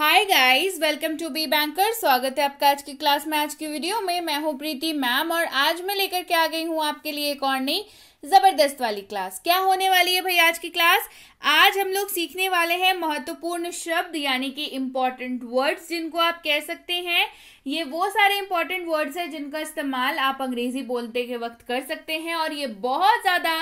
hi guys welcome to Be Banker स्वागत है आपका आज की क्लास में आज की वीडियो में मैं हूँ प्रीति मैम और आज मैं लेकर के आ गई हूं आपके लिए एक और नई जबरदस्त वाली क्लास क्या होने वाली है भाई आज की क्लास आज हम लोग सीखने वाले हैं महत्वपूर्ण शब्द यानी कि इम्पॉर्टेंट वर्ड्स जिनको आप कह सकते हैं ये वो सारे इंपॉर्टेंट वर्ड्स हैं जिनका इस्तेमाल आप अंग्रेजी बोलते के वक्त कर सकते हैं और ये बहुत ज़्यादा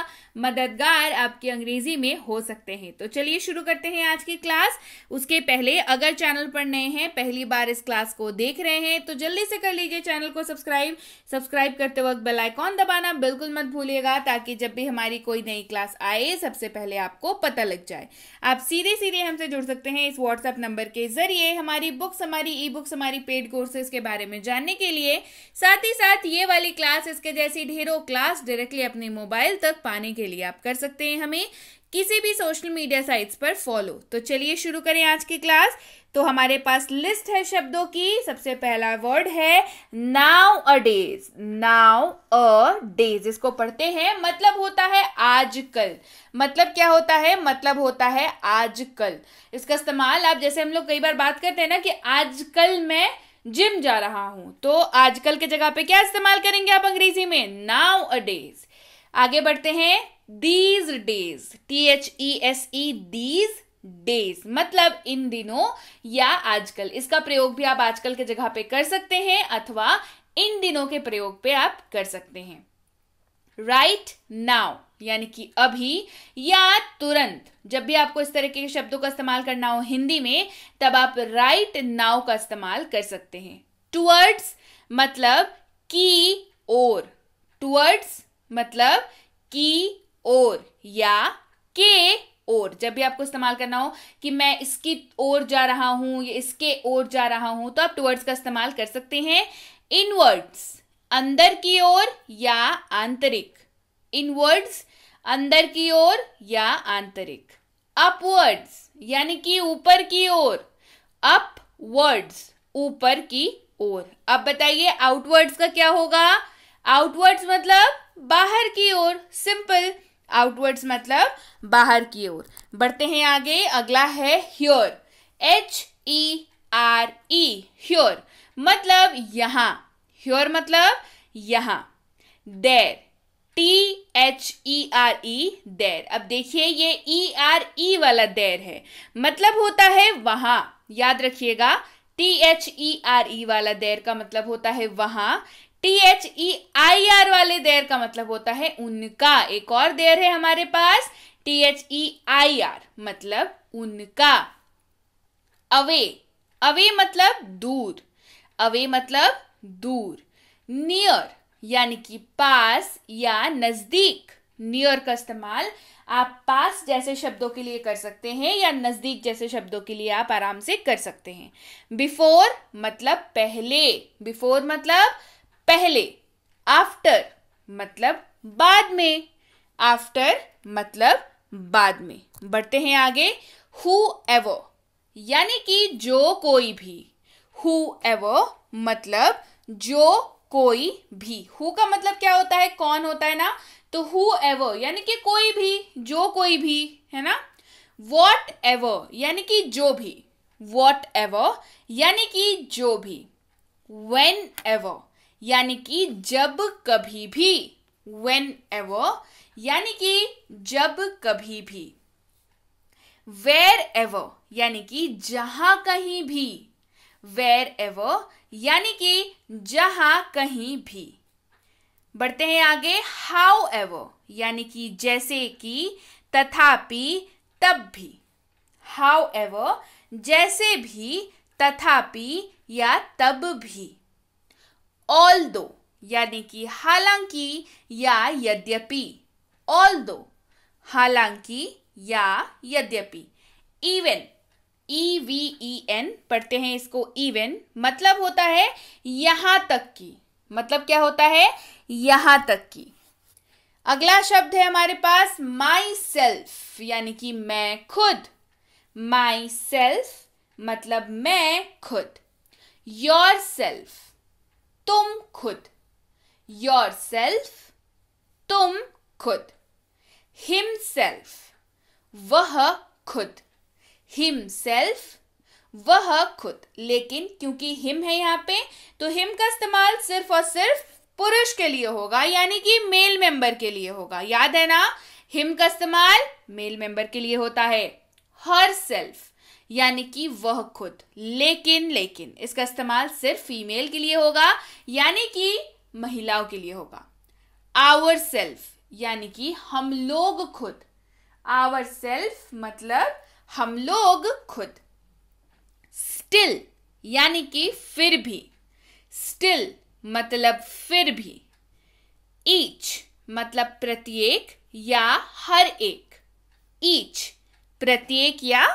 मददगार आपकी अंग्रेजी में हो सकते हैं तो चलिए शुरू करते हैं आज की क्लास उसके पहले अगर चैनल पर नए हैं पहली बार इस क्लास को देख रहे हैं तो जल्दी से कर लीजिए चैनल को सब्सक्राइब सब्सक्राइब करते वक्त बेलाइकॉन दबाना बिल्कुल मत भूलिएगा ताकि ताकि जब भी हमारी कोई नई क्लास आए सबसे पहले आपको पता लग जाए आप सीधे सीधे हमसे जुड़ सकते हैं इस व्हाट्सएप नंबर के जरिए हमारी बुक्स हमारी ई बुक्स हमारी पेड कोर्सेज के बारे में जानने के लिए साथ ही साथ ये वाली क्लास इसके जैसी ढेरों क्लास डायरेक्टली अपने मोबाइल तक पाने के लिए आप कर सकते हैं हमें किसी भी सोशल मीडिया साइट्स पर फॉलो तो चलिए शुरू करें आज की क्लास तो हमारे पास लिस्ट है शब्दों की सबसे पहला वर्ड है nowadays nowadays इसको पढ़ते हैं मतलब होता है आजकल मतलब क्या होता है मतलब होता है आजकल इसका इस्तेमाल आप जैसे हम लोग कई बार बात करते हैं ना कि आजकल मैं जिम जा रहा हूं तो आजकल के जगह पे क्या इस्तेमाल करेंगे आप अंग्रेजी में नाउ अ डेज आगे बढ़ते हैं these days T H E S E these days मतलब इन दिनों या आजकल इसका प्रयोग भी आप आजकल के जगह पे कर सकते हैं अथवा इन दिनों के प्रयोग पे आप कर सकते हैं राइट नाउ यानी कि अभी या तुरंत जब भी आपको इस तरह के शब्दों का इस्तेमाल करना हो हिंदी में तब आप राइट right नाउ का इस्तेमाल कर सकते हैं टूअर्ड्स मतलब की ओर टूअर्ड्स मतलब की ओर या के ओर जब भी आपको इस्तेमाल करना हो कि मैं इसकी ओर जा रहा हूं या इसके ओर जा रहा हूं तो आप टूवर्ड्स का इस्तेमाल कर सकते हैं इनवर्ड्स अंदर की ओर या आंतरिक इनवर्ड्स अंदर की ओर या आंतरिक अपवर्ड्स यानी कि ऊपर की ओर अपवर्ड्स ऊपर की ओर अब बताइए आउटवर्ड्स का क्या होगा आउटवर्ड्स मतलब बाहर की ओर सिंपल आउटवर्ड्स मतलब बाहर की ओर बढ़ते हैं आगे अगला है ह्योर एच ई आर ई ह्योर मतलब यहां ह्योर मतलब यहां there T H E R E there अब देखिए ये ई आर ई वाला देर है मतलब होता है वहां याद रखिएगा T H E R E वाला देर का मतलब होता है वहां T H E I R वाले देर का मतलब होता है उनका एक और देर है हमारे पास T H E I R मतलब उनका अवे अवे मतलब दूर अवे मतलब दूर नियर यानी कि पास या नजदीक नियर का इस्तेमाल आप पास जैसे शब्दों के लिए कर सकते हैं या नज़दीक जैसे शब्दों के लिए आप आराम से कर सकते हैं बिफोर मतलब पहले बिफोर मतलब पहले आफ्टर मतलब बाद में आफ्टर मतलब बाद में बढ़ते हैं आगे हु एवो यानी कि जो कोई भी हु एवो मतलब जो कोई भी हु का मतलब क्या होता है कौन होता है ना तो हु एवो यानी कि कोई भी जो कोई भी है ना वॉट एवो यानी कि जो भी वॉट एवो यानी कि जो भी वेन एवो यानी कि जब कभी भी वेन एवर यानी कि जब कभी भी वेर एवर यानी कि जहां कहीं भी वेर एवर यानी कि जहां कहीं भी बढ़ते हैं आगे हाउ एवर यानी कि जैसे कि तथापि तब भी हाउ एवर जैसे भी तथापि या तब भी ऑल दो यानी कि हालांकि या यद्यपि ऑल दो हालांकि या यद्यपि even E V E N पढ़ते हैं इसको इवन मतलब होता है यहां तक की मतलब क्या होता है यहां तक की अगला शब्द है हमारे पास माई सेल्फ यानी कि मैं खुद माई सेल्फ मतलब मैं खुद योर सेल्फ तुम खुद योर सेल्फ तुम खुद हिम सेल्फ वह खुद हिम सेल्फ वह खुद लेकिन क्योंकि हिम है यहाँ पे तो हिम का इस्तेमाल सिर्फ और सिर्फ पुरुष के लिए होगा यानी कि मेल मेंबर के लिए होगा याद है ना हिम का इस्तेमाल मेल मेंबर के लिए होता है हर सेल्फ यानी कि वह खुद लेकिन लेकिन इसका इस्तेमाल सिर्फ फीमेल के लिए होगा यानी कि महिलाओं के लिए होगा आवर सेल्फ यानी कि हम लोग खुद आवर सेल्फ मतलब हम लोग खुद स्टिल यानी कि फिर भी स्टिल मतलब फिर भी ईच मतलब प्रत्येक या हर एक ईच प्रत्येक या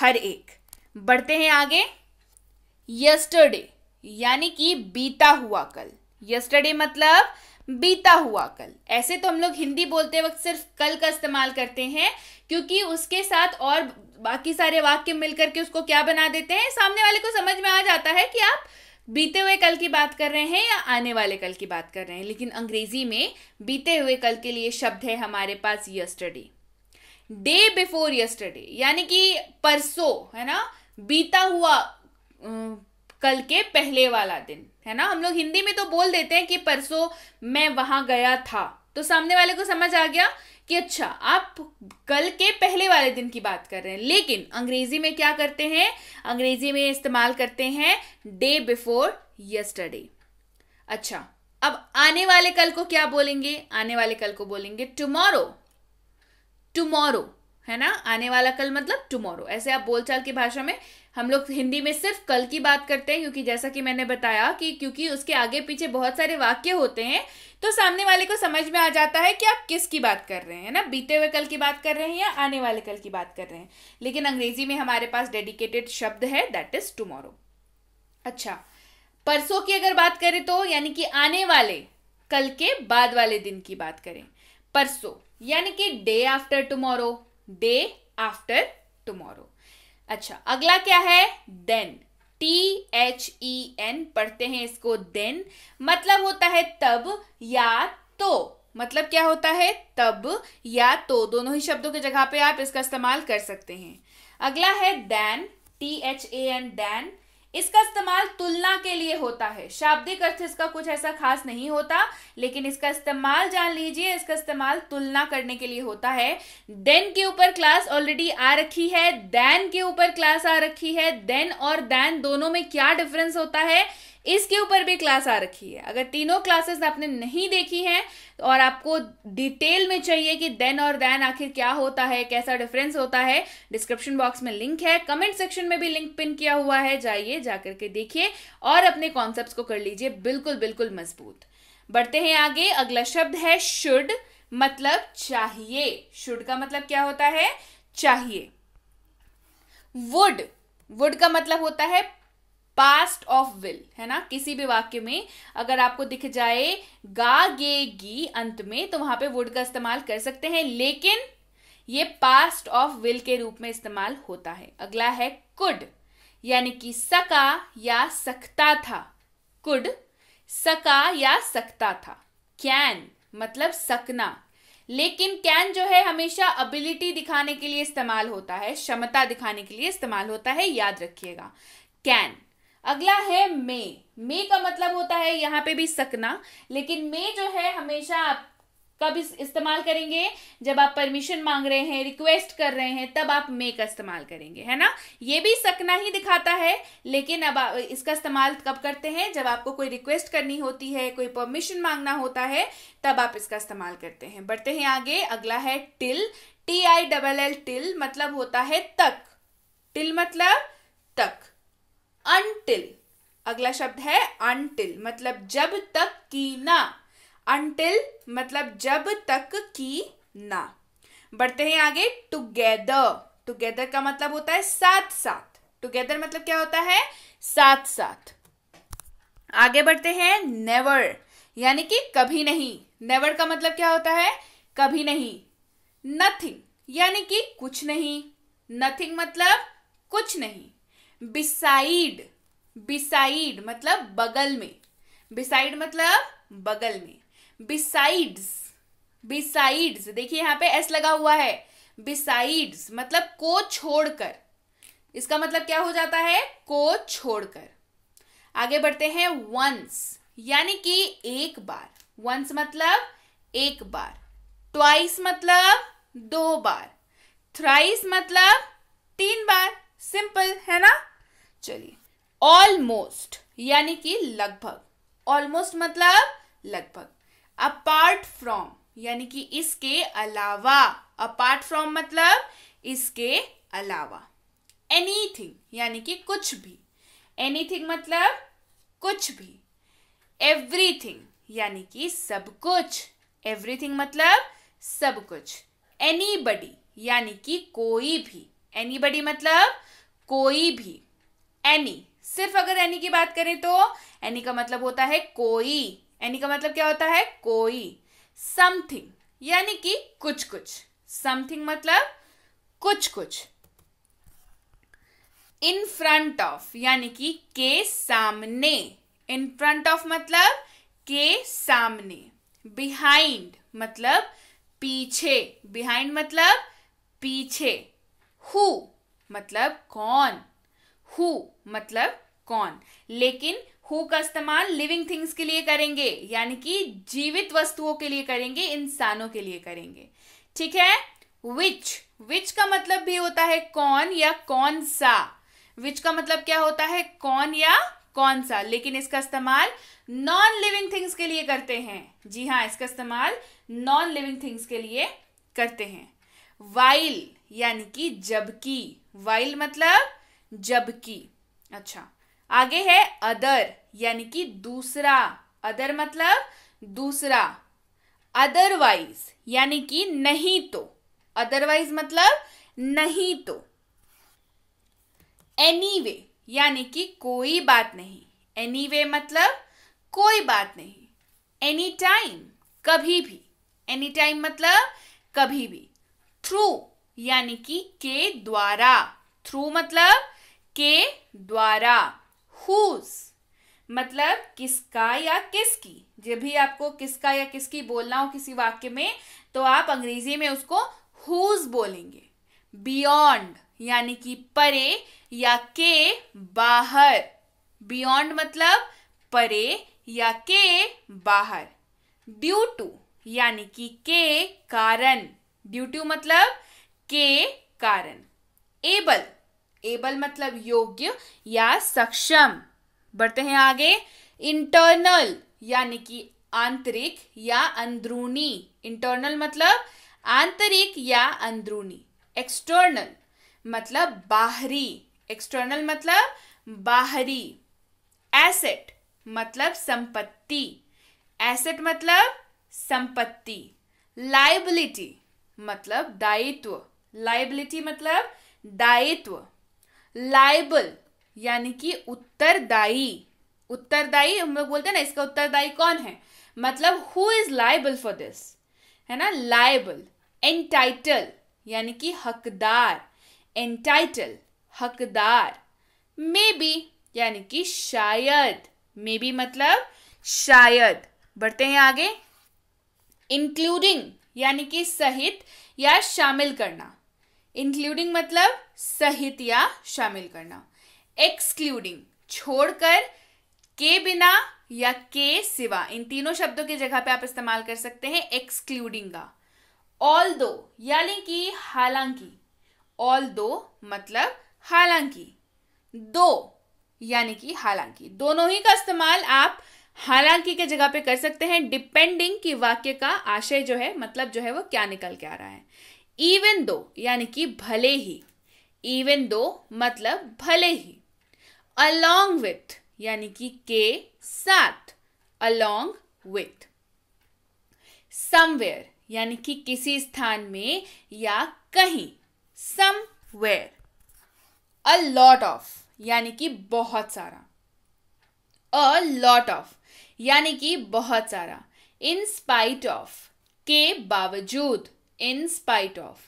हर एक बढ़ते हैं आगे यस्टरडे यानी कि बीता हुआ कल यस्टरडे मतलब बीता हुआ कल ऐसे तो हम लोग हिंदी बोलते वक्त सिर्फ कल का इस्तेमाल करते हैं क्योंकि उसके साथ और बाकी सारे वाक्य मिलकर के उसको क्या बना देते हैं सामने वाले को समझ में आ जाता है कि आप बीते हुए कल की बात कर रहे हैं या आने वाले कल की बात कर रहे हैं लेकिन अंग्रेजी में बीते हुए कल के लिए शब्द है हमारे पास यस्टरडे डे बिफोर यस्टरडे यानी कि परसों है ना बीता हुआ कल के पहले वाला दिन है ना हम लोग हिंदी में तो बोल देते हैं कि परसों मैं वहां गया था तो सामने वाले को समझ आ गया कि अच्छा आप कल के पहले वाले दिन की बात कर रहे हैं लेकिन अंग्रेजी में क्या करते हैं अंग्रेजी में इस्तेमाल करते हैं डे बिफोर यस्टरडे अच्छा अब आने वाले कल को क्या बोलेंगे आने वाले कल को बोलेंगे टुमारो टुमोरो है ना आने वाला कल मतलब टुमोरो ऐसे आप बोलचाल की भाषा में हम लोग हिंदी में सिर्फ कल की बात करते हैं क्योंकि जैसा कि मैंने बताया कि क्योंकि उसके आगे पीछे बहुत सारे वाक्य होते हैं तो सामने वाले को समझ में आ जाता है कि आप किसकी बात कर रहे हैं ना बीते हुए कल की बात कर रहे हैं या आने वाले कल की बात कर रहे हैं लेकिन अंग्रेजी में हमारे पास डेडिकेटेड शब्द है दैट इज टुमारो अच्छा परसों की अगर बात करें तो यानी कि आने वाले कल के बाद वाले दिन की बात करें परसों यानी कि day after tomorrow day after tomorrow अच्छा अगला क्या है then T H E N पढ़ते हैं इसको देन मतलब होता है तब या तो मतलब क्या होता है तब या तो दोनों ही शब्दों की जगह पे आप इसका इस्तेमाल कर सकते हैं अगला है then T H A N than इसका इस्तेमाल तुलना के लिए होता है शाब्दिक अर्थ इसका कुछ ऐसा खास नहीं होता लेकिन इसका इस्तेमाल जान लीजिए इसका इस्तेमाल तुलना करने के लिए होता है देन के ऊपर क्लास ऑलरेडी आ रखी है देन के ऊपर क्लास आ रखी है देन और देन दोनों में क्या डिफरेंस होता है इसके ऊपर भी क्लास आ रखी है अगर तीनों क्लासेस आपने नहीं देखी है और आपको डिटेल में चाहिए कि देन और दैन आखिर क्या होता है कैसा डिफरेंस होता है डिस्क्रिप्शन बॉक्स में लिंक है कमेंट सेक्शन में भी लिंक पिन किया हुआ है जाइए जाकर के देखिए और अपने कॉन्सेप्ट को कर लीजिए बिल्कुल बिल्कुल मजबूत बढ़ते हैं आगे अगला शब्द है शुड मतलब चाहिए शुड का मतलब क्या होता है चाहिए वुड वुड का मतलब होता है पास्ट ऑफ विल है ना किसी भी वाक्य में अगर आपको दिख जाए गा गे गी अंत में तो वहां पे वुड का इस्तेमाल कर सकते हैं लेकिन ये पास्ट ऑफ विल के रूप में इस्तेमाल होता है अगला है कुड यानी कि सका या सकता था कुड सका या सकता था कैन मतलब सकना लेकिन कैन जो है हमेशा अबिलिटी दिखाने के लिए इस्तेमाल होता है क्षमता दिखाने के लिए इस्तेमाल होता है याद रखिएगा कैन अगला है मे मे का मतलब होता है यहाँ पे भी सकना लेकिन मे जो है हमेशा आप कब इस इस्तेमाल करेंगे जब आप परमिशन मांग रहे हैं रिक्वेस्ट कर रहे हैं तब आप मे का इस्तेमाल करेंगे है ना ये भी सकना ही दिखाता है लेकिन अब इसका इस्तेमाल कब करते हैं जब आपको कोई रिक्वेस्ट करनी होती है कोई परमिशन मांगना होता है तब आप इसका इस्तेमाल करते हैं बढ़ते हैं आगे अगला है till T I double L till मतलब होता है तक टिल मतलब तक अनटिल अगला शब्द है अनटिल मतलब जब तक की ना अनटिल मतलब जब तक की ना बढ़ते हैं आगे टुगेदर टुगेदर का मतलब होता है साथ साथ टुगेदर मतलब क्या होता है साथ साथ आगे बढ़ते हैं नेवर यानी कि कभी नहीं नेवर का मतलब क्या होता है कभी नहीं नथिंग यानी कि कुछ नहीं नथिंग मतलब कुछ नहीं बिसाइड बिसाइड मतलब बगल में बिसाइड मतलब बगल में बिसाइड्स बिसाइड्स देखिए यहां पे एस लगा हुआ है बिसाइड्स मतलब को छोड़कर इसका मतलब क्या हो जाता है को छोड़कर आगे बढ़ते हैं वंस यानी कि एक बार वंस मतलब एक बार ट्वाइस मतलब दो बार थ्राइस मतलब तीन बार सिंपल है ना चलिए ऑलमोस्ट यानी कि लगभग ऑलमोस्ट मतलब लगभग अपार्ट फ्रॉम यानी कि इसके अलावा अपार्ट फ्रॉम मतलब इसके अलावा एनीथिंग यानी कि कुछ भी एनीथिंग मतलब कुछ भी एवरीथिंग यानी कि सब कुछ एवरीथिंग मतलब सब कुछ एनी बडी यानी कि कोई भी एनी मतलब कोई भी एनी सिर्फ अगर एनी की बात करें तो एनी का मतलब होता है कोई एनी का मतलब क्या होता है कोई समथिंग यानी कि कुछ कुछ समथिंग मतलब कुछ कुछ इन फ्रंट ऑफ यानी कि के सामने इन फ्रंट ऑफ मतलब के सामने बिहाइंड मतलब पीछे बिहाइंड मतलब पीछे हु मतलब कौन हु मतलब कौन लेकिन हु का इस्तेमाल लिविंग थिंग्स के लिए करेंगे यानी कि जीवित वस्तुओं के लिए करेंगे इंसानों के लिए करेंगे ठीक है विच विच का मतलब भी होता है कौन या कौन सा विच का मतलब क्या होता है कौन या कौन सा लेकिन इसका इस्तेमाल नॉन लिविंग थिंग्स के लिए करते हैं जी हाँ इसका इस्तेमाल नॉन लिविंग थिंग्स के लिए करते हैं वाइल यानी कि जबकि वाइल मतलब जबकि अच्छा आगे है अदर यानी कि दूसरा अदर मतलब दूसरा अदरवाइज यानी कि नहीं तो अदरवाइज मतलब नहीं तो एनी वे यानी कि कोई बात नहीं एनी वे मतलब कोई बात नहीं एनी टाइम कभी भी एनी टाइम मतलब कभी भी थ्रू यानी कि के द्वारा थ्रू मतलब के द्वारा हुज मतलब किसका या किसकी जब भी आपको किसका या किसकी बोलना हो किसी वाक्य में तो आप अंग्रेजी में उसको हुज बोलेंगे बियॉन्ड यानी कि परे या के बाहर बियॉन्ड मतलब परे या के बाहर ड्यू टू यानी कि के कारण ड्यू टू मतलब के कारण एबल एबल मतलब योग्य या सक्षम बढ़ते हैं आगे इंटरनल यानी कि आंतरिक या अंदरूनी इंटरनल मतलब आंतरिक या अंदरूनी एक्सटर्नल मतलब बाहरी एक्सटर्नल मतलब बाहरी एसेट मतलब संपत्ति एसेट मतलब संपत्ति लाइबिलिटी मतलब दायित्व लाइबिलिटी मतलब दायित्व लाइबल यानी कि उत्तरदायी उत्तरदायी हम लोग बोलते हैं ना इसका उत्तरदायी कौन है मतलब who is liable for this है ना लाइबल एंटाइटल यानी कि हकदार एंटाइटल हकदार मे बी यानी कि शायद मे बी मतलब शायद बढ़ते हैं आगे इंक्लूडिंग यानी कि सहित या शामिल करना इंक्लूडिंग मतलब सहित या शामिल करना एक्सक्लूडिंग छोड़कर के बिना या के सिवा इन तीनों शब्दों की जगह पे आप इस्तेमाल कर सकते हैं एक्सक्लूडिंग का ऑल दो यानी कि हालांकि ऑल दो मतलब हालांकि दो यानी कि हालांकि दोनों ही का इस्तेमाल आप हालांकि के जगह पे कर सकते हैं डिपेंडिंग कि वाक्य का आशय जो है मतलब जो है वो क्या निकल के आ रहा है इवन दो यानी कि भले ही इवन दो मतलब भले ही अलोंग विथ यानी कि के साथ अलोंग विथ समवेयर यानी कि किसी स्थान में या कहीं समवेयर अ लॉट ऑफ यानी कि बहुत सारा अ लॉट ऑफ यानी कि बहुत सारा इन स्पाइट ऑफ के बावजूद इन स्पाइट ऑफ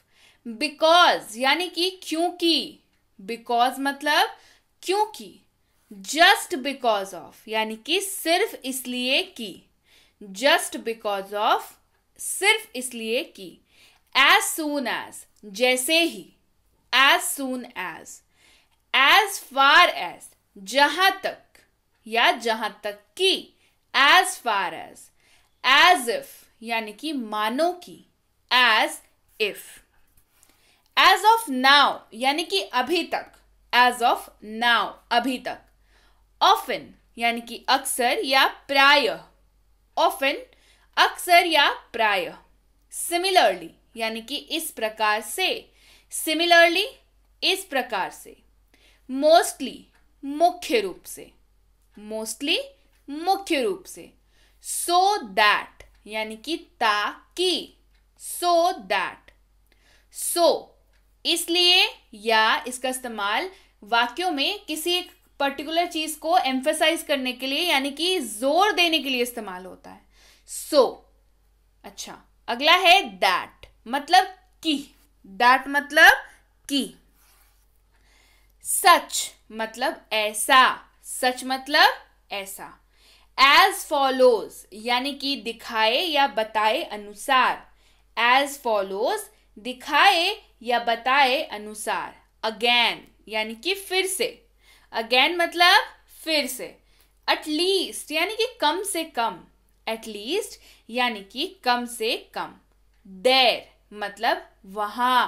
बिकॉज यानी कि क्योंकि बिकॉज मतलब क्योंकि जस्ट बिकॉज ऑफ यानी कि सिर्फ इसलिए कि जस्ट बिकॉज ऑफ सिर्फ इसलिए कि एज सून एज जैसे ही as soon as as far as जहां तक या जहां तक कि as far as as if यानी कि मानो की as if as of now यानी कि अभी तक एज ऑफ नाउ अभी तक ऑफन यानी कि अक्सर या प्राय ऑफन अक्सर या प्राय सिमिलरली यानी कि इस प्रकार से सिमिलरली इस प्रकार से मोस्टली मुख्य रूप से मोस्टली मुख्य रूप से सो दैट यानी कि ताकि सो दैट सो इसलिए या इसका इस्तेमाल वाक्यों में किसी एक पर्टिकुलर चीज को एम्फेसाइज करने के लिए यानी कि जोर देने के लिए इस्तेमाल होता है सो so, अच्छा अगला है दैट मतलब की दैट मतलब की सच मतलब ऐसा सच मतलब ऐसा एज फॉलोज यानी कि दिखाए या बताए अनुसार एज फॉलोज दिखाए या बताए अनुसार अगेन यानी कि फिर से अगेन मतलब फिर से एटलीस्ट यानी कि कम से कम एटलीस्ट यानी कि कम से कम देर मतलब वहां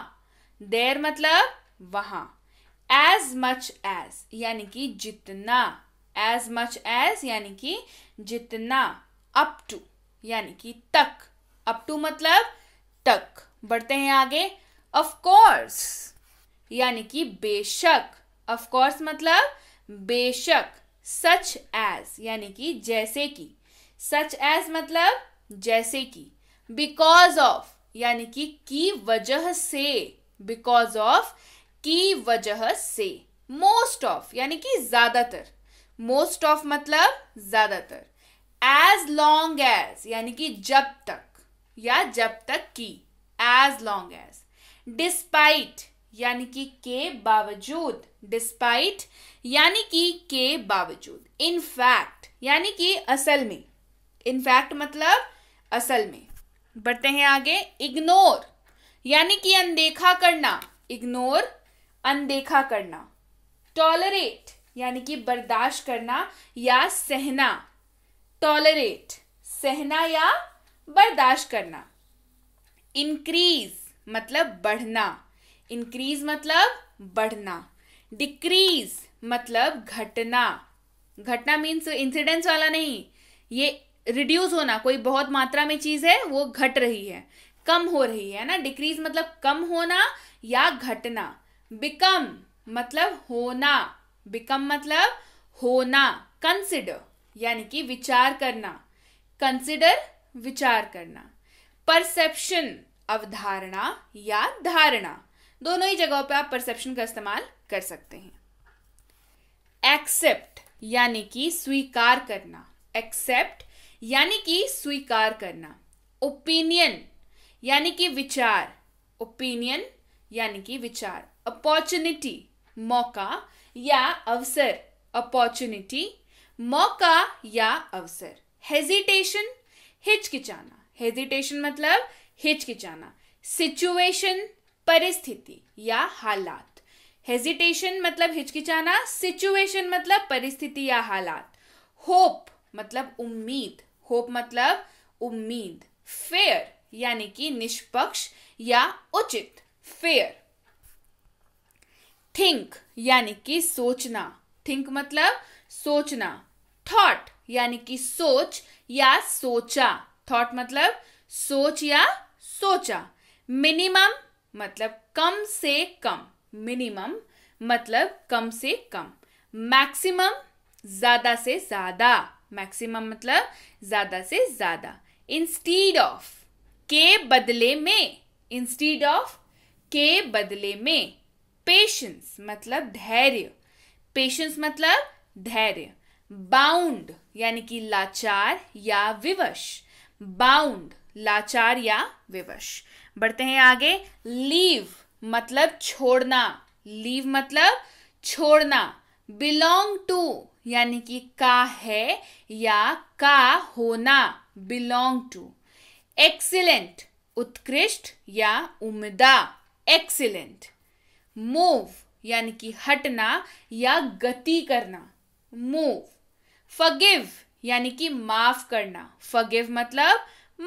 देर मतलब वहां एज मच एज यानी कि जितना एज मच एज यानी कि जितना अप टू यानी कि तक अप टू मतलब तक बढ़ते हैं आगे ऑफ कोर्स यानी कि बेशक ऑफ कोर्स मतलब बेशक सच एज यानी कि जैसे कि सच एज मतलब जैसे कि बिकॉज ऑफ यानी कि की वजह से बिकॉज ऑफ की वजह से मोस्ट ऑफ यानी कि ज्यादातर मोस्ट ऑफ मतलब ज्यादातर एज लॉन्ग एज यानी कि जब तक या जब तक कि एज लॉन्ग एज डिस्पाइट यानी कि के बावजूद डिस्पाइट यानी कि के बावजूद इन फैक्ट यानी कि असल में इन फैक्ट मतलब असल में बढ़ते हैं आगे इग्नोर यानी कि अनदेखा करना इग्नोर अनदेखा करना टॉलरेट यानी कि बर्दाश्त करना या सहना टॉलरेट सहना या बर्दाश्त करना इंक्रीज मतलब बढ़ना इंक्रीज मतलब बढ़ना डिक्रीज मतलब घटना घटना मीन्स इंसिडेंस वाला नहीं ये रिड्यूस होना कोई बहुत मात्रा में चीज है वो घट रही है कम हो रही है ना डिक्रीज मतलब कम होना या घटना बिकम मतलब होना बिकम मतलब होना कंसिडर यानी कि विचार करना कंसिडर विचार करना परसेप्शन अवधारणा या धारणा दोनों ही जगहों पे आप परसेप्शन का इस्तेमाल कर सकते हैं एक्सेप्ट यानी कि स्वीकार करना एक्सेप्ट यानी कि स्वीकार करना ओपिनियन यानी कि विचार ओपिनियन यानी कि विचार अपॉर्चुनिटी मौका या अवसर अपॉर्चुनिटी मौका या अवसर हेजिटेशन हिचकिचाना हेजिटेशन मतलब हिचकिचाना सिचुएशन परिस्थिति या हालात हेजिटेशन मतलब हिचकिचाना सिचुएशन मतलब परिस्थिति या हालात होप मतलब उम्मीद होप मतलब उम्मीद फेयर यानी कि निष्पक्ष या उचित फेयर थिंक यानी कि सोचना थिंक मतलब सोचना थॉट यानी कि सोच या सोचा थॉट मतलब सोच या सोचा मिनिमम मतलब कम से कम मिनिमम मतलब कम से कम मैक्सिमम ज्यादा से ज्यादा मैक्सिमम मतलब ज्यादा से ज्यादा इंस्टीड ऑफ के बदले में इंस्टीड ऑफ के बदले में पेशेंस मतलब धैर्य पेशेंस मतलब धैर्य बाउंड यानी कि लाचार या विवश बाउंड लाचार या विवश बढ़ते हैं आगे लीव मतलब छोड़ना लीव मतलब छोड़ना बिलोंग टू यानी कि का है या का होना बिलोंग टू एक्सीलेंट उत्कृष्ट या उम्दा एक्सीलेंट मूव यानी कि हटना या गति करना मूव फगिव यानी कि माफ करना फगिव मतलब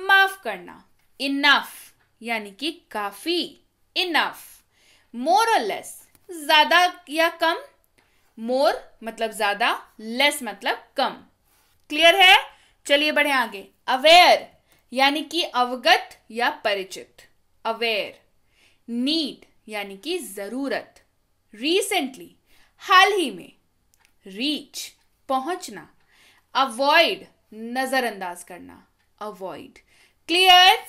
माफ करना इनफ यानी कि काफी इनफ मोर और लेस ज्यादा या कम मोर मतलब ज्यादा लेस मतलब कम क्लियर है चलिए बढ़े आगे अवेयर यानी कि अवगत या परिचित अवेयर नीड यानी कि जरूरत रिसेंटली हाल ही में रीच पहुंचना अवॉइड नजरअंदाज करना avoid clear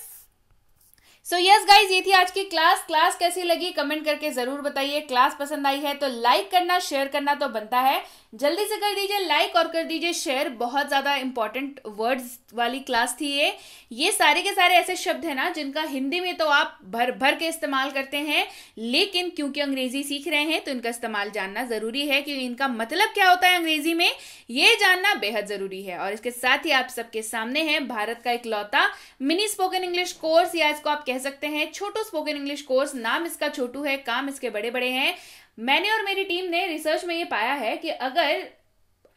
so yes guys ये थी आज की क्लास क्लास कैसी लगी कमेंट करके जरूर बताइए क्लास पसंद आई है तो लाइक करना शेयर करना तो बनता है जल्दी से कर दीजिए लाइक और कर दीजिए शेयर बहुत ज़्यादा इंपॉर्टेंट वर्ड्स वाली क्लास थी ये ये सारे के सारे ऐसे शब्द हैं ना जिनका हिंदी में तो आप भर भर के इस्तेमाल करते हैं लेकिन क्योंकि अंग्रेजी सीख रहे हैं तो इनका इस्तेमाल जानना ज़रूरी है कि इनका मतलब क्या होता है अंग्रेजी में ये जानना बेहद ज़रूरी है और इसके साथ ही आप सबके सामने है भारत का एक मिनी स्पोकन इंग्लिश कोर्स या इसको आप कह सकते हैं छोटू स्पोकन इंग्लिश कोर्स नाम इसका छोटू है काम इसके बड़े बड़े हैं मैंने और मेरी टीम ने रिसर्च में ये पाया है कि अगर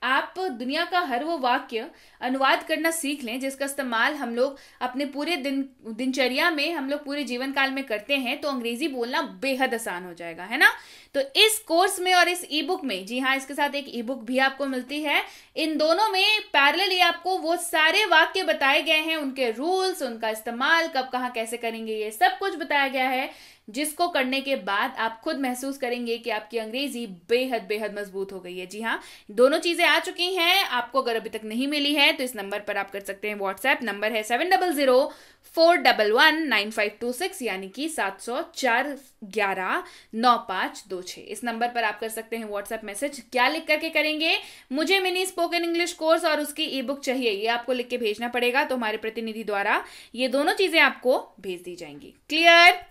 आप दुनिया का हर वो वाक्य अनुवाद करना सीख लें जिसका इस्तेमाल हम लोग अपने पूरे दिन दिनचर्या में हम लोग पूरे जीवन काल में करते हैं तो अंग्रेजी बोलना बेहद आसान हो जाएगा है ना तो इस कोर्स में और इस ई बुक में जी हाँ इसके साथ एक ई बुक भी आपको मिलती है इन दोनों में पैरेलली आपको वो सारे वाक्य बताए गए हैं उनके रूल्स उनका इस्तेमाल कब कहाँ कैसे करेंगे ये सब कुछ बताया गया है जिसको करने के बाद आप खुद महसूस करेंगे कि आपकी अंग्रेजी बेहद बेहद मजबूत हो गई है जी हाँ दोनों चीजें आ चुकी हैं आपको अगर अभी तक नहीं मिली है तो इस नंबर पर आप कर सकते हैं व्हाट्सएप नंबर है seven double zero four double one nine five two six यानी कि सात सौ चार ग्यारह नौ पाँच दो छः इस नंबर पर आप कर सकते हैं व्हाट्सएप मैसेज क्या लिख करके करेंगे मुझे मिनी स्पोकन इंग्लिश कोर्स और उसकी ई बुक चाहिए ये आपको लिख के भेजना पड़ेगा तो हमारे प्रतिनिधि द्वारा ये दोनों चीज़ें आपको भेज दी जाएंगी क्लियर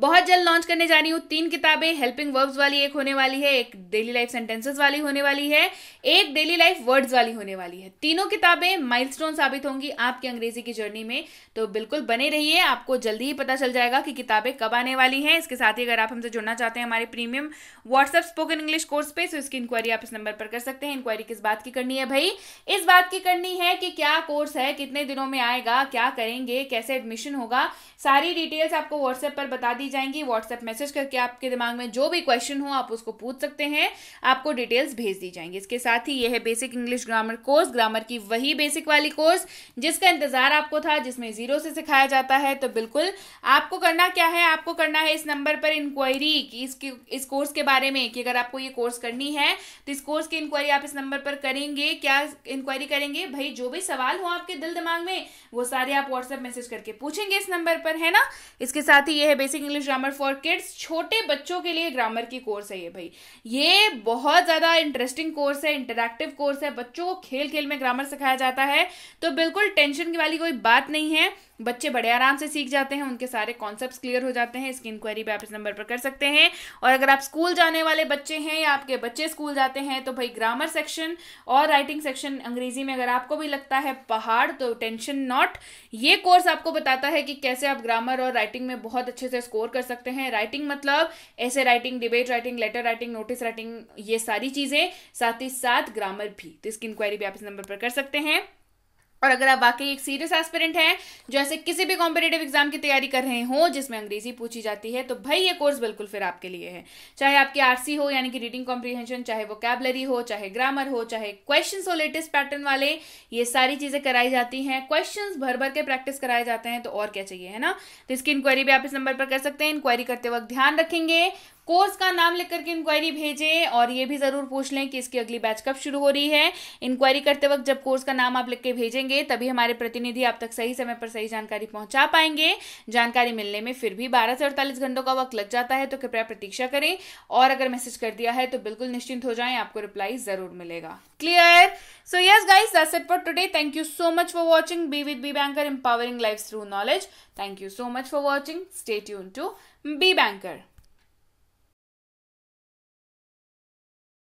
बहुत जल्द लॉन्च करने जा रही हूँ तीन किताबें हेल्पिंग वर्ब्स वाली एक होने वाली है एक डेली लाइफ सेंटेंसेस वाली होने वाली है एक डेली लाइफ वर्ड्स वाली होने वाली है तीनों किताबें माइलस्टोन साबित होंगी आपकी अंग्रेजी की जर्नी में तो बिल्कुल बने रहिए आपको जल्दी ही पता चल जाएगा कि किताबें कब आने वाली हैं इसके साथ ही अगर आप हमसे जुड़ना चाहते हैं हमारे premium WhatsApp spoken English course पे तो इसकी इंक्वायरी आप इस नंबर पर कर सकते हैं इंक्वायरी किस बात की करनी है भाई इस बात की करनी है कि क्या कोर्स है कितने दिनों में आएगा क्या करेंगे कैसे एडमिशन होगा सारी डिटेल्स आपको व्हाट्सएप पर बता दी दी जाएंगी व्हाट्सएप मैसेज करके आपके दिमाग में जो भी क्वेश्चन हो आप उसको पूछ सकते हैं आपको डिटेल्स भेज दी जाएंगी इसके साथ ही यह है basic English grammar course grammar की वही बेसिक वाली कोर्स जिसका इंतजार आपको था जिसमें जीरो से सिखाया जाता है तो बिल्कुल आपको करना क्या है आपको करना है इस नंबर पर इंक्वायरी कि इसकी इस कोर्स के बारे में कि अगर आपको ये कोर्स करनी है तो इस कोर्स की इंक्वायरी आप इस नंबर पर करेंगे क्या इंक्वायरी करेंगे भाई जो भी सवाल हो आपके दिल दिमाग में वो सारे आप व्हाट्सएप मैसेज करके पूछेंगे इस नंबर पर है ना इसके साथ ही यह है basic English grammar for kids छोटे बच्चों के लिए ग्रामर की कोर्स है ये भाई ये बहुत ज़्यादा इंटरेस्टिंग कोर्स है इंटरेक्टिव कोर्स है बच्चों को खेल खेल में ग्रामर सिखाया जाता है तो बिल्कुल टेंशन वाली कोई बात नहीं है बच्चे बड़े आराम से सीख जाते हैं उनके सारे कॉन्सेप्ट क्लियर हो जाते हैं इसकी इंक्वायरी भी आप इस नंबर पर कर सकते हैं और अगर आप स्कूल जाने वाले बच्चे हैं या आपके बच्चे स्कूल जाते हैं तो भाई ग्रामर सेक्शन और राइटिंग सेक्शन अंग्रेजी में अगर आपको भी लगता है पहाड़ तो टेंशन नॉट ये कोर्स आपको बताता है कि कैसे आप ग्रामर और राइटिंग में बहुत अच्छे से स्कोर कर सकते हैं राइटिंग मतलब ऐसे writing debate writing letter writing notice writing ये सारी चीज़ें साथ ही साथ ग्रामर भी तो इसकी इंक्वायरी भी आप इस नंबर पर कर सकते हैं और अगर आप वाकई एक सीरियस एस्पिरेंट हैं ऐसे किसी भी कॉम्पिटेटिव एग्जाम की तैयारी कर रहे हो जिसमें अंग्रेजी पूछी जाती है तो भाई ये कोर्स बिल्कुल फिर आपके लिए है चाहे आपकी आरसी हो यानी कि रीडिंग कॉम्प्रीहेंशन चाहे वो कैबलरी हो चाहे ग्रामर हो चाहे क्वेश्चन हो लेटेस्ट पैटर्न वाले ये सारी चीजें कराई जाती हैं क्वेश्चन भर भर के प्रैक्टिस कराए जाते हैं तो और क्या चाहिए है ना तो इसकी इंक्वायरी भी आप इस नंबर पर कर सकते हैं इंक्वायरी करते वक्त ध्यान रखेंगे कोर्स का नाम लिख करके इंक्वायरी भेजें और ये भी ज़रूर पूछ लें कि इसकी अगली बैच कब शुरू हो रही है इंक्वायरी करते वक्त जब कोर्स का नाम आप लिख के भेजेंगे तभी हमारे प्रतिनिधि आप तक सही समय पर सही जानकारी पहुंचा पाएंगे जानकारी मिलने में फिर भी बारह से अड़तालीस घंटों का वक्त लग जाता है तो कृपया प्रतीक्षा करें और अगर मैसेज कर दिया है तो बिल्कुल निश्चिंत हो जाए आपको रिप्लाई ज़रूर मिलेगा clear so yes guys that's it for today thank you so much for watching be with Be Banker empowering life through knowledge thank you so much for watching stay tune to Be banker